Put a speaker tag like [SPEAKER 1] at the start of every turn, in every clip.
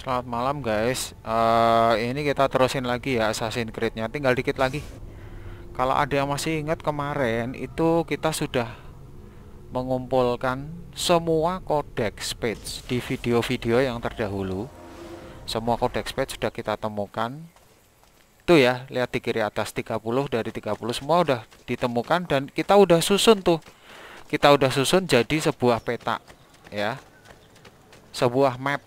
[SPEAKER 1] Selamat malam guys uh, Ini kita terusin lagi ya Assassin's Creed nya Tinggal dikit lagi Kalau ada yang masih ingat kemarin Itu kita sudah Mengumpulkan semua Codex page Di video-video yang terdahulu Semua Codex page sudah kita temukan Tuh ya Lihat di kiri atas 30 dari 30 Semua udah ditemukan dan kita udah susun tuh Kita udah susun jadi sebuah peta Ya Sebuah map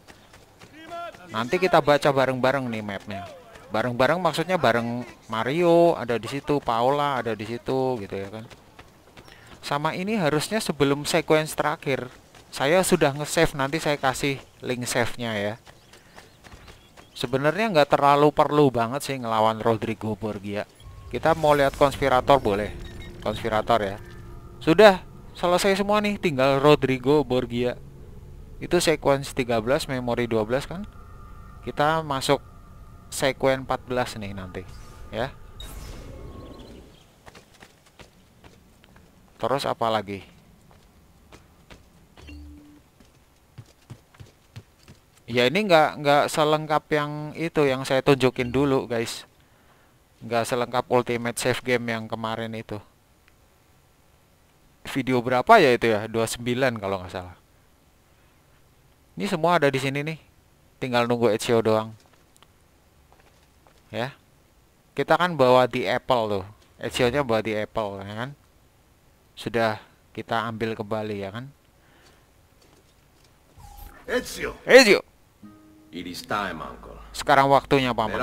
[SPEAKER 1] Nanti kita baca bareng-bareng nih mapnya. Bareng-bareng maksudnya bareng Mario ada di situ, Paula ada di situ gitu ya kan. Sama ini harusnya sebelum sequence terakhir. Saya sudah nge-save nanti saya kasih link save-nya ya. Sebenarnya nggak terlalu perlu banget sih ngelawan Rodrigo Borgia. Kita mau lihat konspirator boleh. Konspirator ya. Sudah selesai semua nih, tinggal Rodrigo Borgia. Itu sequence 13 memori 12 kan? kita masuk sekuen 14 nih nanti ya terus apa lagi ya ini nggak nggak selengkap yang itu yang saya tunjukin dulu guys nggak selengkap ultimate save game yang kemarin itu video berapa ya itu ya 29 kalau nggak salah ini semua ada di sini nih tinggal nunggu Ezio doang ya kita kan bawa di Apple tuh Ezio nya bawa di Apple ya kan sudah kita ambil kembali ya kan Ezio Ezio It is time, Uncle. Sekarang waktunya, Paman.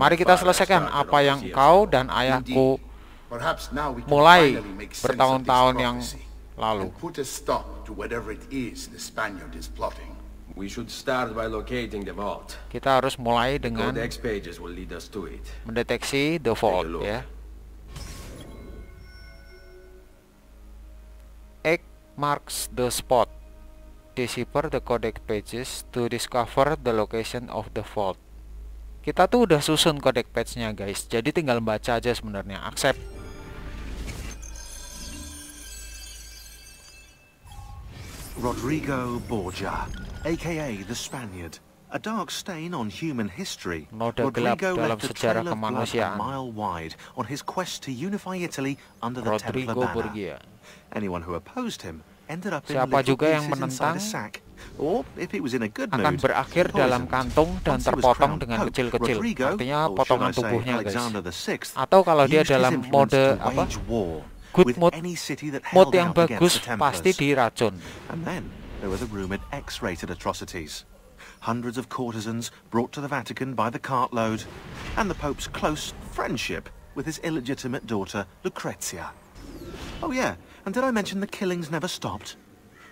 [SPEAKER 1] Mari kita selesaikan apa yang kau dan ayahku mulai bertahun-tahun yang lalu. We should start by locating the vault. Kita harus mulai dengan mendeteksi the vault ya. X marks the spot. Decipher the codec pages to discover the location of the vault. Kita tuh udah susun codec page-nya guys, jadi tinggal baca aja sebenarnya. Accept Rodrigo Borgia, aka the Spaniard. A dark stain on human history, Noda Rodrigo left a trail of blood a mile wide on his quest to unify Italy under the Rodrigo Templar banner. Borgia. Anyone who opposed him ended up in Siapa little pieces a sack. Or if it was in a good mood, akan berakhir dalam kantung dan terpotong dengan kecil-kecil. Artinya potongan tubuhnya guys. Atau kalau dia dalam mode apa? good mood, mood yang bagus pasti diracun. And then there were the rumored X-rated atrocities. Hundreds of courtesans brought to the Vatican by the cartload, and the Pope's close friendship with his illegitimate daughter, Lucrezia. Oh yeah, and did I mention the killings never stopped?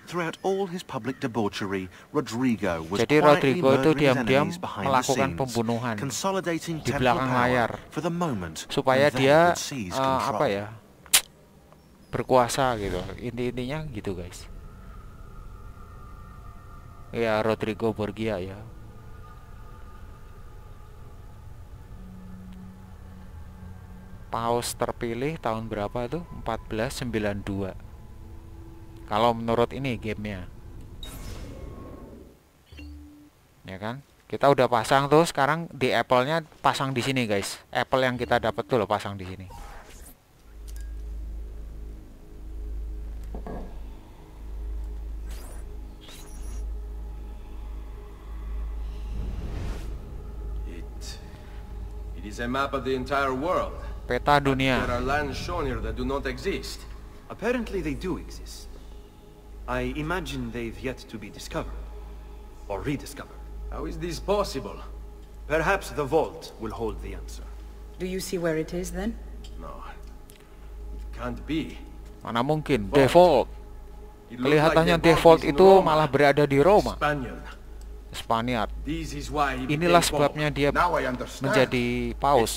[SPEAKER 1] Throughout all his public debauchery, Rodrigo was Jadi Rodrigo itu diam-diam melakukan pembunuhan di belakang layar for the moment, supaya dia uh, apa ya berkuasa gitu inti-intinya gitu guys ya Rodrigo Borgia ya Paus terpilih tahun berapa tuh 1492 kalau menurut ini gamenya ya kan kita udah pasang tuh sekarang di Apple-nya pasang di sini guys Apple yang kita dapat tuh loh pasang di sini It... It is a map of the entire world. Peta dunia. There are lands shown here that do not exist. Apparently they do exist. I imagine they've yet to be discovered. Or rediscovered. How is this possible? Perhaps the vault will hold the answer. Do you see where it is, then? No. It can't be. Mana mungkin default. Kelihatannya default itu malah berada di Roma. Spaniard. Inilah sebabnya dia menjadi paus.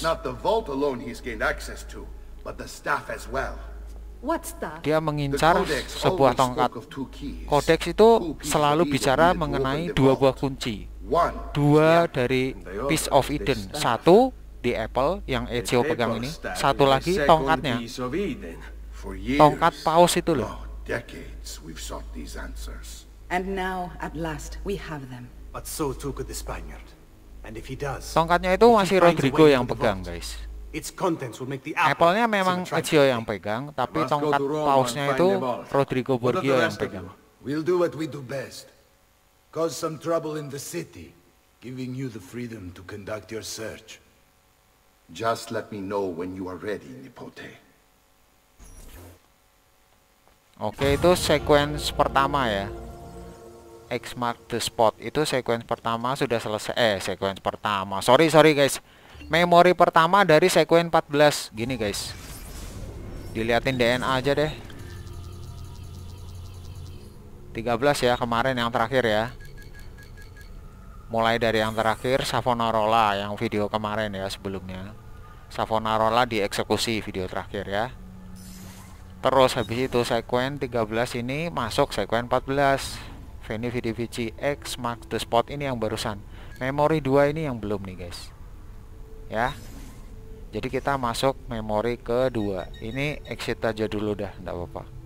[SPEAKER 1] Dia mengincar sebuah tongkat. Kodeks itu selalu bicara mengenai dua buah kunci. Dua dari piece of Eden. Satu di Apple yang Ezio pegang ini. Satu lagi tongkatnya tongkat paus itu loh. Oh, decades we've sought these answers. And now at last we have them. But so too could the Spaniard. And if he does, tongkatnya itu masih Rodrigo yang pegang, guys. Apple-nya memang Ezio yang pegang, tapi tongkat pausnya itu Rodrigo Borghio yang pegang. We'll do what we do best. Cause some trouble in the city, giving you the freedom to conduct your search. Just let me know when you are ready, Nipote. Oke itu sequence pertama ya X mark the spot itu sequence pertama sudah selesai eh sequence pertama sorry sorry guys memori pertama dari sequence 14 gini guys diliatin DNA aja deh 13 ya kemarin yang terakhir ya mulai dari yang terakhir Savonarola yang video kemarin ya sebelumnya Savonarola dieksekusi video terakhir ya terus habis itu sekuen 13 ini masuk sekuen 14 venue VDVG X mark the spot ini yang barusan memori dua ini yang belum nih guys ya jadi kita masuk memori kedua ini exit aja dulu dah enggak apa-apa